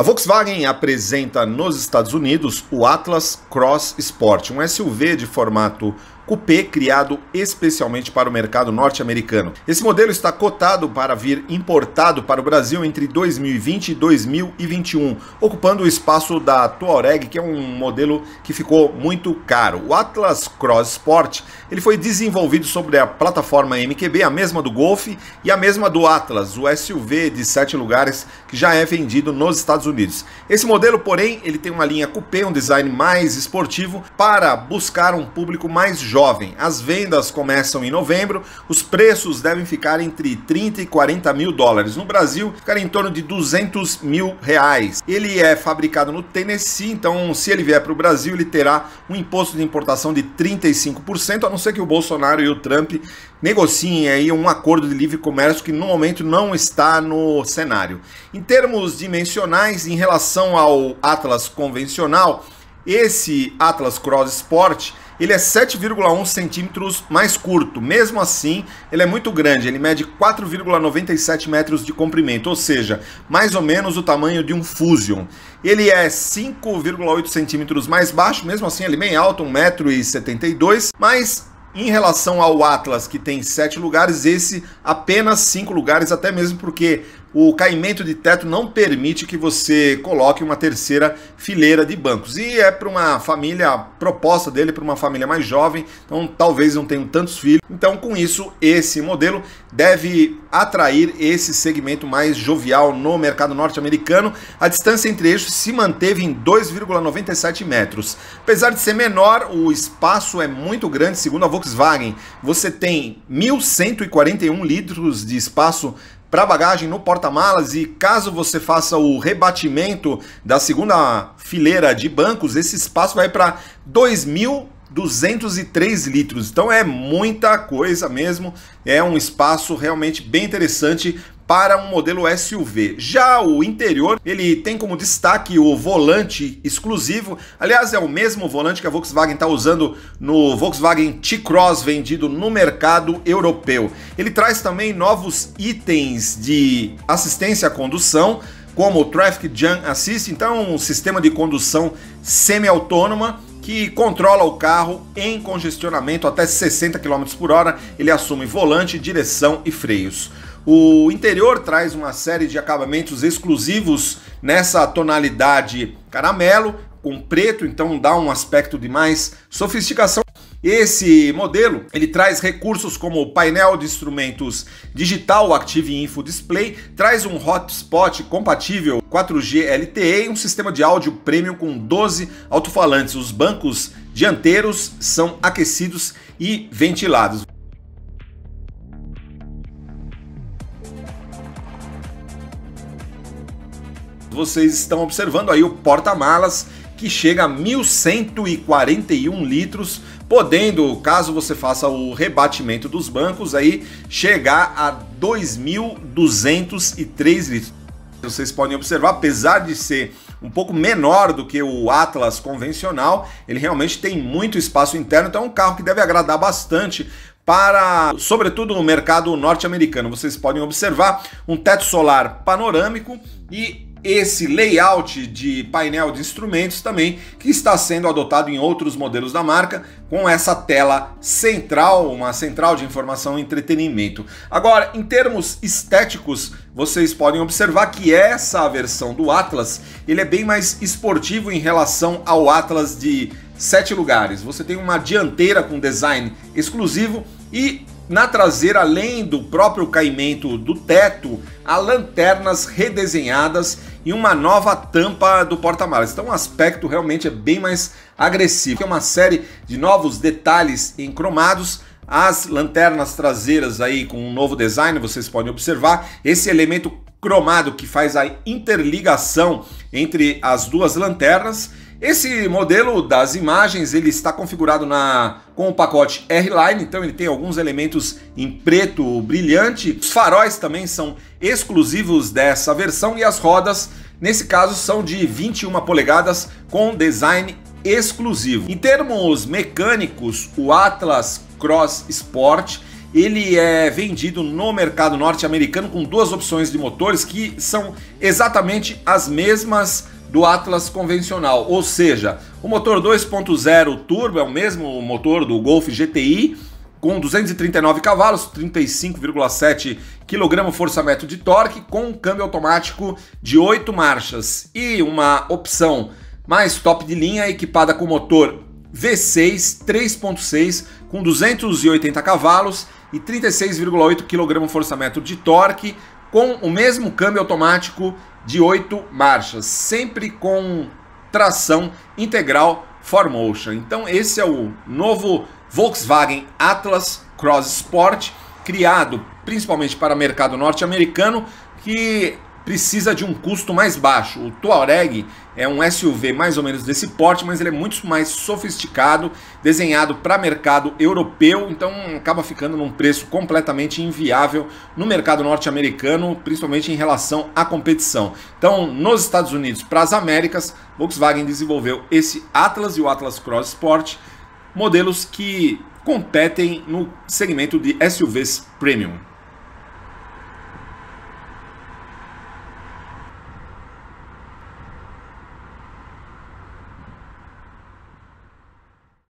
A Volkswagen apresenta nos Estados Unidos o Atlas Cross Sport, um SUV de formato coupé criado especialmente para o mercado norte-americano. Esse modelo está cotado para vir importado para o Brasil entre 2020 e 2021, ocupando o espaço da Touareg, que é um modelo que ficou muito caro. O Atlas Cross Sport, ele foi desenvolvido sobre a plataforma MQB, a mesma do Golf e a mesma do Atlas, o SUV de sete lugares que já é vendido nos Estados Unidos. Esse modelo, porém, ele tem uma linha coupé, um design mais esportivo para buscar um público mais jovem jovem. As vendas começam em novembro, os preços devem ficar entre 30 e 40 mil dólares. No Brasil, ficar em torno de 200 mil reais. Ele é fabricado no Tennessee, então se ele vier para o Brasil, ele terá um imposto de importação de 35%, a não ser que o Bolsonaro e o Trump negociem aí um acordo de livre comércio que no momento não está no cenário. Em termos dimensionais, em relação ao Atlas convencional, esse Atlas Cross Sport ele é 7,1 centímetros mais curto. Mesmo assim, ele é muito grande, ele mede 4,97 metros de comprimento, ou seja, mais ou menos o tamanho de um Fusion. Ele é 5,8 centímetros mais baixo, mesmo assim ele é bem alto, 1,72m, mas em relação ao Atlas, que tem sete lugares, esse apenas cinco lugares, até mesmo porque o caimento de teto não permite que você coloque uma terceira fileira de bancos. E é para uma família, a proposta dele é para uma família mais jovem, então talvez não tenham tantos filhos. Então, com isso, esse modelo deve atrair esse segmento mais jovial no mercado norte-americano. A distância entre eixos se manteve em 2,97 metros. Apesar de ser menor, o espaço é muito grande, segundo a Volkswagen. Você tem 1.141 litros de espaço para bagagem no porta-malas e caso você faça o rebatimento da segunda fileira de bancos, esse espaço vai para 2.203 litros. Então é muita coisa mesmo, é um espaço realmente bem interessante para um modelo SUV. Já o interior, ele tem como destaque o volante exclusivo. Aliás, é o mesmo volante que a Volkswagen está usando no Volkswagen T-Cross vendido no mercado europeu. Ele traz também novos itens de assistência à condução, como o Traffic Jam Assist, então um sistema de condução semi-autônoma que controla o carro em congestionamento até 60 km por hora. Ele assume volante, direção e freios. O interior traz uma série de acabamentos exclusivos nessa tonalidade caramelo, com preto, então dá um aspecto de mais sofisticação. Esse modelo ele traz recursos como o painel de instrumentos digital Active Info Display, traz um hotspot compatível 4G LTE e um sistema de áudio premium com 12 alto-falantes. Os bancos dianteiros são aquecidos e ventilados. Vocês estão observando aí o porta-malas que chega a 1.141 litros, podendo, caso você faça o rebatimento dos bancos aí, chegar a 2.203 litros. Vocês podem observar, apesar de ser um pouco menor do que o Atlas convencional, ele realmente tem muito espaço interno, então é um carro que deve agradar bastante para, sobretudo no mercado norte-americano. Vocês podem observar um teto solar panorâmico e esse layout de painel de instrumentos também que está sendo adotado em outros modelos da marca com essa tela central, uma central de informação e entretenimento. Agora, em termos estéticos, vocês podem observar que essa versão do Atlas, ele é bem mais esportivo em relação ao Atlas de sete lugares. Você tem uma dianteira com design exclusivo e na traseira, além do próprio caimento do teto, há lanternas redesenhadas e uma nova tampa do porta-malas. Então o aspecto realmente é bem mais agressivo. É uma série de novos detalhes em cromados. As lanternas traseiras aí com um novo design, vocês podem observar. Esse elemento cromado que faz a interligação entre as duas lanternas esse modelo das imagens ele está configurado na, com o pacote R-Line, então ele tem alguns elementos em preto brilhante. Os faróis também são exclusivos dessa versão e as rodas, nesse caso, são de 21 polegadas com design exclusivo. Em termos mecânicos, o Atlas Cross Sport ele é vendido no mercado norte-americano com duas opções de motores que são exatamente as mesmas do Atlas convencional, ou seja, o motor 2.0 turbo é o mesmo motor do Golf GTI, com 239 cavalos, 35,7 kgfm de torque, com um câmbio automático de 8 marchas e uma opção mais top de linha equipada com motor V6 3.6 com 280 cavalos e 36,8 kgfm de torque, com o mesmo câmbio automático de oito marchas, sempre com tração integral 4Motion. Então esse é o novo Volkswagen Atlas Cross Sport, criado principalmente para o mercado norte-americano, que precisa de um custo mais baixo. O Touareg é um SUV mais ou menos desse porte, mas ele é muito mais sofisticado, desenhado para mercado europeu, então acaba ficando num preço completamente inviável no mercado norte-americano, principalmente em relação à competição. Então, nos Estados Unidos, para as Américas, Volkswagen desenvolveu esse Atlas e o Atlas Cross Sport, modelos que competem no segmento de SUVs premium.